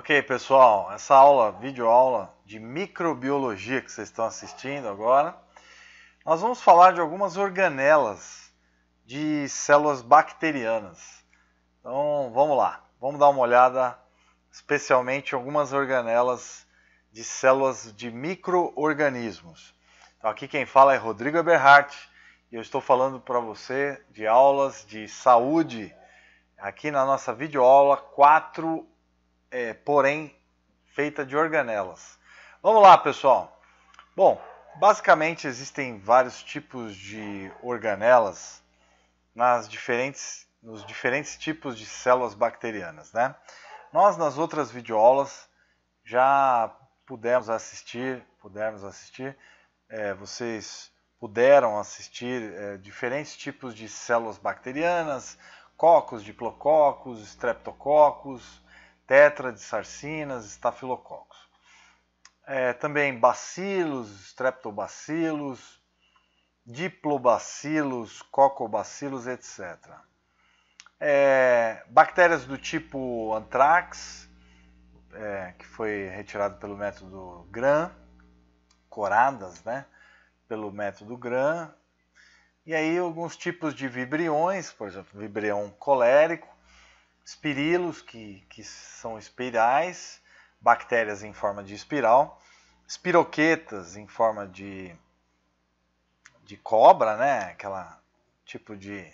Ok, pessoal, essa aula, videoaula de microbiologia que vocês estão assistindo agora, nós vamos falar de algumas organelas de células bacterianas. Então, vamos lá, vamos dar uma olhada especialmente em algumas organelas de células de microorganismos. Então, aqui quem fala é Rodrigo Eberhardt e eu estou falando para você de aulas de saúde aqui na nossa videoaula 4 é, porém feita de organelas. Vamos lá, pessoal. Bom, basicamente existem vários tipos de organelas nas diferentes, nos diferentes tipos de células bacterianas, né? Nós nas outras videoaulas já pudemos assistir, pudemos assistir, é, vocês puderam assistir é, diferentes tipos de células bacterianas, cocos, diplococos, streptococos, tetra de sarcinas, estafilococos. É, também bacilos, streptobacilos, diplobacilos, cocobacilos, etc. É, bactérias do tipo anthrax, é, que foi retirado pelo método GRAM, coradas, né? Pelo método GRAM. E aí alguns tipos de vibriões, por exemplo, vibrião colérico, espirilos, que, que são espirais, bactérias em forma de espiral, espiroquetas em forma de, de cobra, né? aquela tipo de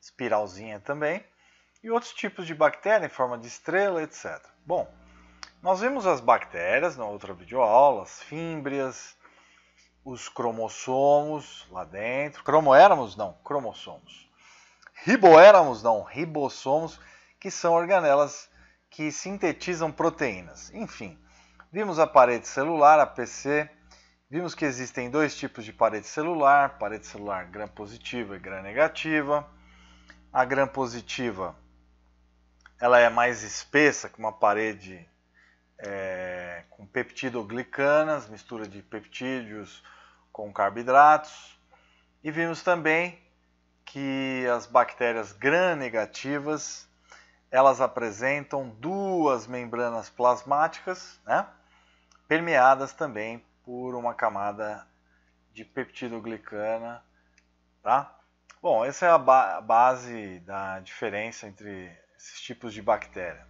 espiralzinha também, e outros tipos de bactéria em forma de estrela, etc. Bom, nós vimos as bactérias na outra videoaula, as fímbrias, os cromossomos lá dentro. Cromoéramos? Não, cromossomos. Riboéramos? Não, ribossomos que são organelas que sintetizam proteínas. Enfim, vimos a parede celular, a PC, vimos que existem dois tipos de parede celular, parede celular gram positiva e gram negativa. A gram positiva ela é mais espessa que uma parede é, com peptidoglicanas, mistura de peptídeos com carboidratos. E vimos também que as bactérias gram negativas elas apresentam duas membranas plasmáticas, né? permeadas também por uma camada de peptidoglicana. Tá? Bom, essa é a ba base da diferença entre esses tipos de bactéria.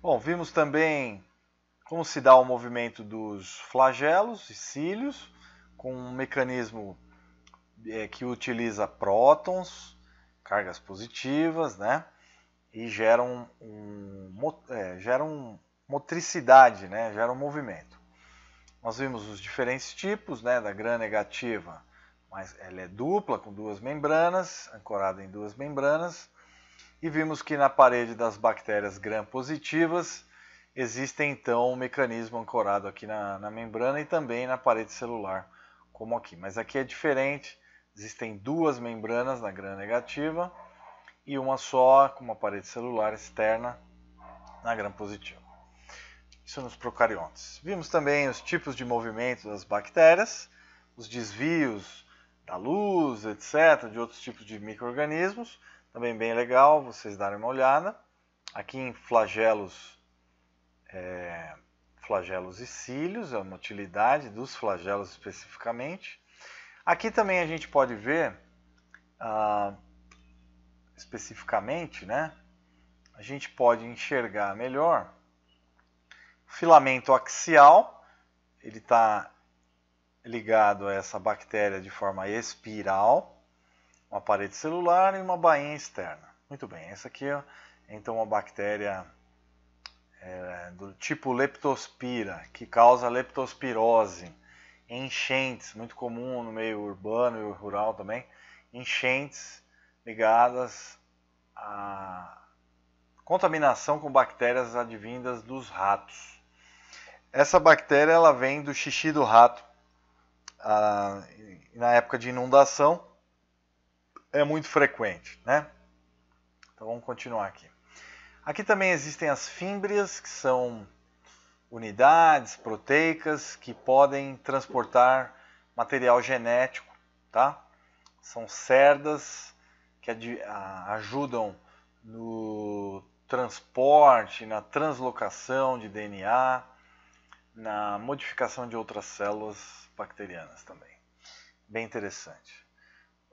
Bom, vimos também como se dá o movimento dos flagelos e cílios, com um mecanismo eh, que utiliza prótons, cargas positivas, né? e geram, um, é, geram motricidade, né? geram movimento. Nós vimos os diferentes tipos né? da grã negativa mas ela é dupla, com duas membranas, ancorada em duas membranas, e vimos que na parede das bactérias gram-positivas existe então um mecanismo ancorado aqui na, na membrana e também na parede celular, como aqui. Mas aqui é diferente, existem duas membranas na gram-negativa, e uma só com uma parede celular externa na gram-positiva. Isso nos procariontes. Vimos também os tipos de movimento das bactérias, os desvios da luz, etc., de outros tipos de micro-organismos. Também bem legal vocês darem uma olhada. Aqui em flagelos, é, flagelos e cílios, é uma utilidade dos flagelos especificamente. Aqui também a gente pode ver... Ah, especificamente, né, a gente pode enxergar melhor o filamento axial, ele está ligado a essa bactéria de forma espiral, uma parede celular e uma bainha externa. Muito bem, essa aqui é então uma bactéria é, do tipo leptospira, que causa leptospirose, enchentes, muito comum no meio urbano e rural também, enchentes ligadas à contaminação com bactérias advindas dos ratos. Essa bactéria ela vem do xixi do rato. Ah, na época de inundação é muito frequente, né? Então vamos continuar aqui. Aqui também existem as fímbrias, que são unidades proteicas que podem transportar material genético, tá? São cerdas que ajudam no transporte, na translocação de DNA, na modificação de outras células bacterianas também. Bem interessante.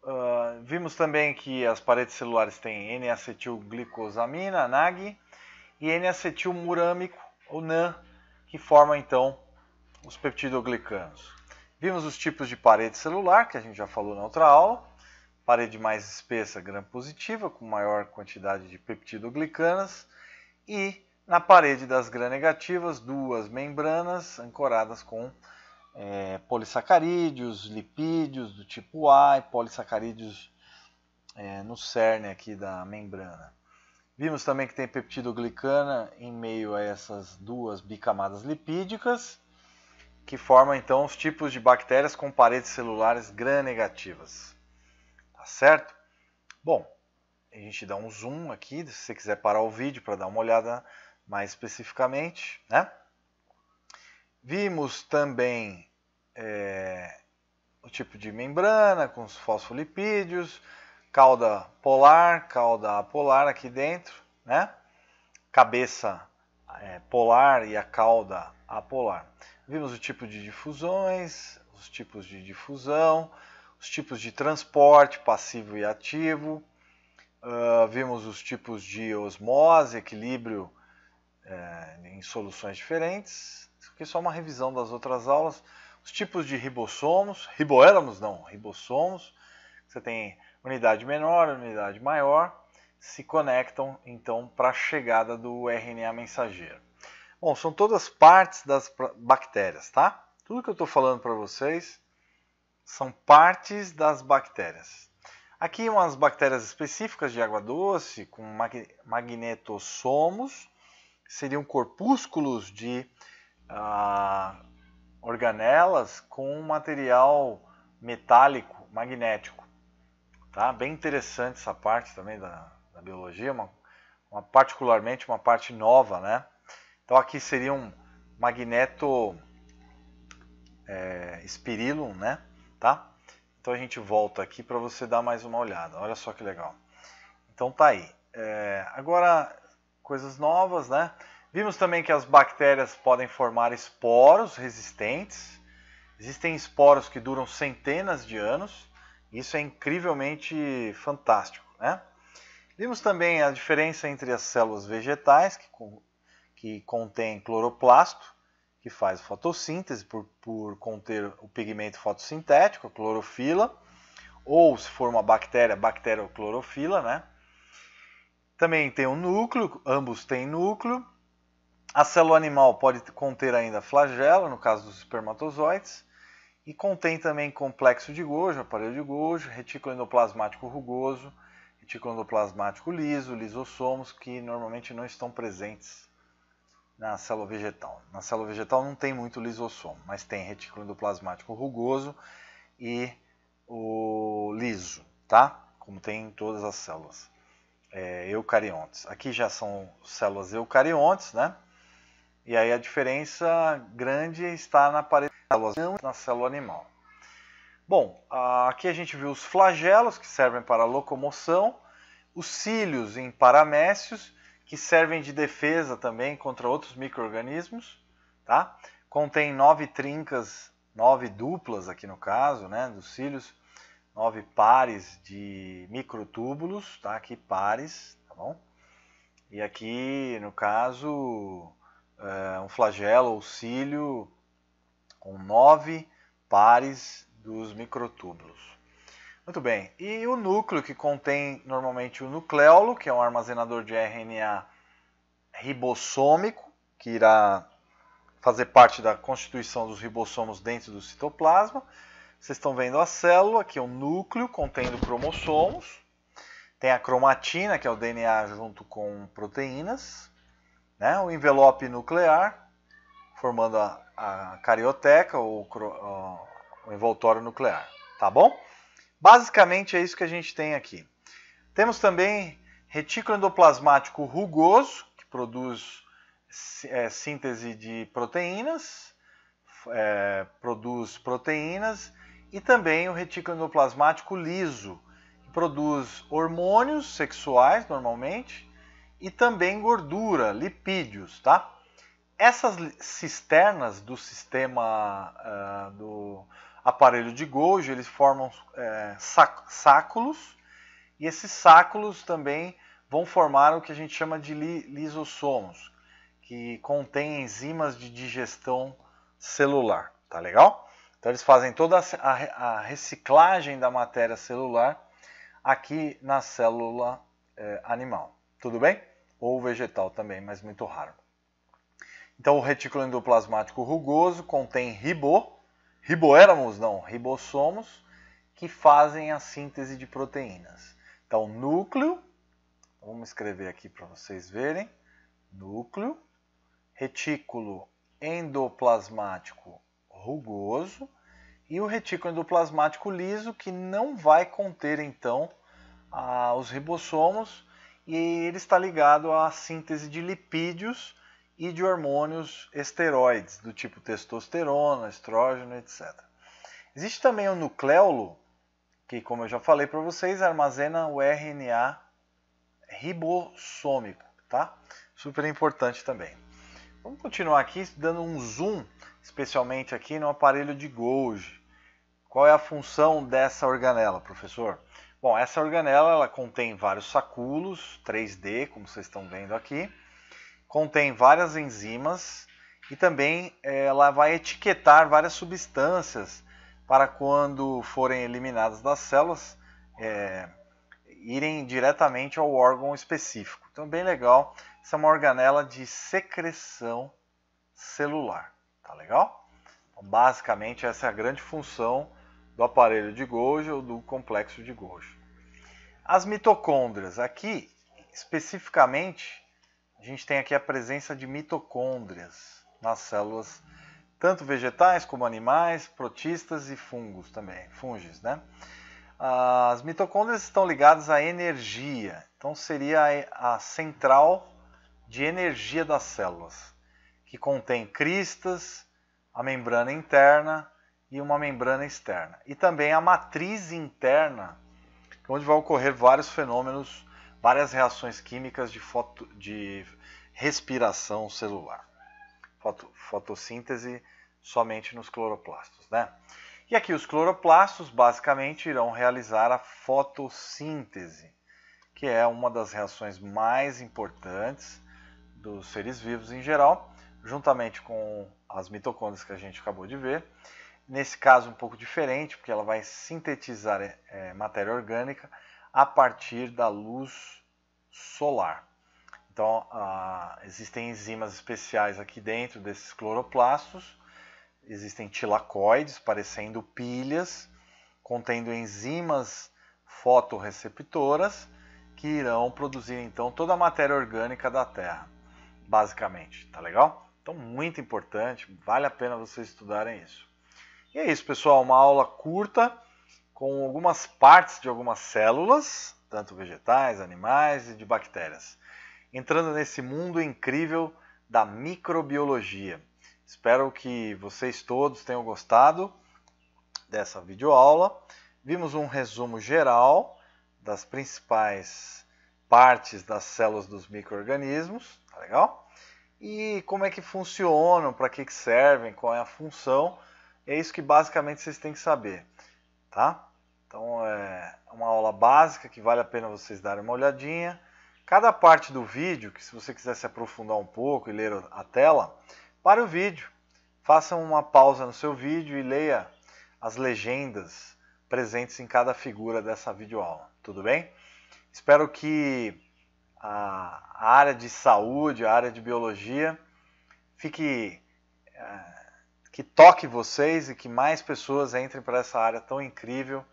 Uh, vimos também que as paredes celulares têm N-acetilglicosamina, NAG, e N-acetilmurâmico, ou NAN, que forma então os peptidoglicanos. Vimos os tipos de parede celular, que a gente já falou na outra aula parede mais espessa gram positiva, com maior quantidade de peptidoglicanas, e na parede das gram negativas, duas membranas ancoradas com é, polissacarídeos, lipídios do tipo A e polissacarídeos é, no cerne aqui da membrana. Vimos também que tem peptidoglicana em meio a essas duas bicamadas lipídicas, que formam então os tipos de bactérias com paredes celulares gram negativas tá certo? Bom, a gente dá um zoom aqui, se você quiser parar o vídeo para dar uma olhada mais especificamente, né? Vimos também é, o tipo de membrana com os fosfolipídios, cauda polar, cauda apolar aqui dentro, né? Cabeça é, polar e a cauda apolar. Vimos o tipo de difusões, os tipos de difusão, os tipos de transporte passivo e ativo, uh, vimos os tipos de osmose, equilíbrio uh, em soluções diferentes. Isso aqui é só uma revisão das outras aulas. Os tipos de ribossomos, riboélamos não, ribossomos, você tem unidade menor, unidade maior, se conectam então para a chegada do RNA mensageiro. Bom, são todas partes das bactérias, tá? Tudo que eu estou falando para vocês são partes das bactérias. Aqui umas bactérias específicas de água doce com magnetossomos, seriam corpúsculos de ah, organelas com material metálico magnético. Tá? Bem interessante essa parte também da, da biologia, uma, uma, particularmente uma parte nova. Né? Então aqui seria um magneto é, né? tá? Então a gente volta aqui para você dar mais uma olhada. Olha só que legal. Então tá aí. É, agora coisas novas, né? Vimos também que as bactérias podem formar esporos resistentes. Existem esporos que duram centenas de anos. Isso é incrivelmente fantástico, né? Vimos também a diferença entre as células vegetais, que, que cloroplasto, que faz fotossíntese por, por conter o pigmento fotossintético, a clorofila, ou se for uma bactéria, bactéria ou clorofila, né? Também tem um núcleo, ambos têm núcleo. A célula animal pode conter ainda flagelo, no caso dos espermatozoides, e contém também complexo de Golgi, aparelho de Golgi, retículo endoplasmático rugoso, retículo endoplasmático liso, lisossomos, que normalmente não estão presentes na célula vegetal. Na célula vegetal não tem muito lisossomo, mas tem retículo endoplasmático rugoso e o liso, tá? Como tem em todas as células é, eucariontes. Aqui já são células eucariontes, né? E aí a diferença grande está na parede células, na célula animal. Bom, aqui a gente viu os flagelos que servem para locomoção, os cílios em paramécios que servem de defesa também contra outros micro-organismos. Tá? Contém nove trincas, nove duplas aqui no caso, né, dos cílios, nove pares de microtúbulos, tá? aqui pares, tá bom? E aqui, no caso, é um flagelo ou cílio com nove pares dos microtúbulos. Muito bem. E o núcleo que contém normalmente o nucleolo, que é um armazenador de RNA ribossômico, que irá fazer parte da constituição dos ribossomos dentro do citoplasma. Vocês estão vendo a célula, que é o núcleo contendo cromossomos. Tem a cromatina, que é o DNA junto com proteínas. Né? O envelope nuclear, formando a, a carioteca ou o envoltório nuclear. Tá bom? Basicamente é isso que a gente tem aqui. Temos também retículo endoplasmático rugoso, que produz é, síntese de proteínas, é, produz proteínas, e também o retículo endoplasmático liso, que produz hormônios sexuais normalmente e também gordura, lipídios, tá? Essas cisternas do sistema uh, do, aparelho de Golgi, eles formam é, sáculos e esses sáculos também vão formar o que a gente chama de li lisossomos, que contém enzimas de digestão celular, tá legal? Então eles fazem toda a, a reciclagem da matéria celular aqui na célula é, animal, tudo bem? Ou vegetal também, mas muito raro. Então o retículo endoplasmático rugoso contém ribo, riboéramos, não, ribossomos, que fazem a síntese de proteínas. Então, núcleo, vamos escrever aqui para vocês verem, núcleo, retículo endoplasmático rugoso e o retículo endoplasmático liso, que não vai conter, então, a, os ribossomos, e ele está ligado à síntese de lipídios, e de hormônios esteroides, do tipo testosterona, estrógeno, etc. Existe também o nucleolo, que, como eu já falei para vocês, armazena o RNA ribossômico, tá? Super importante também. Vamos continuar aqui dando um zoom, especialmente aqui no aparelho de Golgi. Qual é a função dessa organela, professor? Bom, essa organela ela contém vários saculos 3D, como vocês estão vendo aqui contém várias enzimas e também é, ela vai etiquetar várias substâncias para quando forem eliminadas das células é, irem diretamente ao órgão específico. Então, bem legal. Essa é uma organela de secreção celular. Tá legal? Então, basicamente, essa é a grande função do aparelho de Golgi ou do complexo de Golgi. As mitocôndrias, aqui especificamente, a gente tem aqui a presença de mitocôndrias nas células, tanto vegetais como animais, protistas e fungos também, fungos, né? As mitocôndrias estão ligadas à energia, então seria a central de energia das células, que contém cristas, a membrana interna e uma membrana externa. E também a matriz interna, onde vai ocorrer vários fenômenos várias reações químicas de, foto, de respiração celular. Foto, fotossíntese somente nos cloroplastos, né? E aqui os cloroplastos basicamente irão realizar a fotossíntese, que é uma das reações mais importantes dos seres vivos em geral, juntamente com as mitocôndrias que a gente acabou de ver. Nesse caso um pouco diferente, porque ela vai sintetizar é, matéria orgânica a partir da luz solar. Então, existem enzimas especiais aqui dentro desses cloroplastos, existem tilacoides parecendo pilhas, contendo enzimas fotoreceptoras que irão produzir então toda a matéria orgânica da Terra, basicamente, tá legal? Então, muito importante, vale a pena vocês estudarem isso. E é isso, pessoal, uma aula curta com algumas partes de algumas células, tanto vegetais, animais e de bactérias, entrando nesse mundo incrível da microbiologia. Espero que vocês todos tenham gostado dessa videoaula. Vimos um resumo geral das principais partes das células dos microorganismos, tá legal? E como é que funcionam, para que, que servem, qual é a função. É isso que basicamente vocês têm que saber, tá? Então é uma aula básica que vale a pena vocês darem uma olhadinha. Cada parte do vídeo, que se você quiser se aprofundar um pouco e ler a tela, pare o vídeo. Faça uma pausa no seu vídeo e leia as legendas presentes em cada figura dessa videoaula, tudo bem? Espero que a área de saúde, a área de biologia, fique é, que toque vocês e que mais pessoas entrem para essa área tão incrível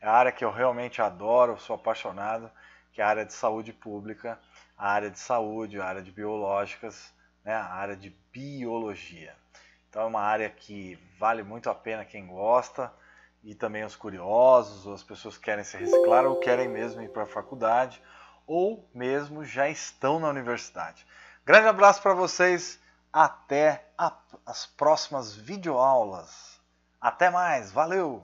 é a área que eu realmente adoro, sou apaixonado, que é a área de saúde pública, a área de saúde, a área de biológicas, né, a área de biologia. Então é uma área que vale muito a pena quem gosta e também os curiosos, ou as pessoas que querem se reciclar ou querem mesmo ir para a faculdade ou mesmo já estão na universidade. Grande abraço para vocês, até a, as próximas videoaulas. Até mais, valeu!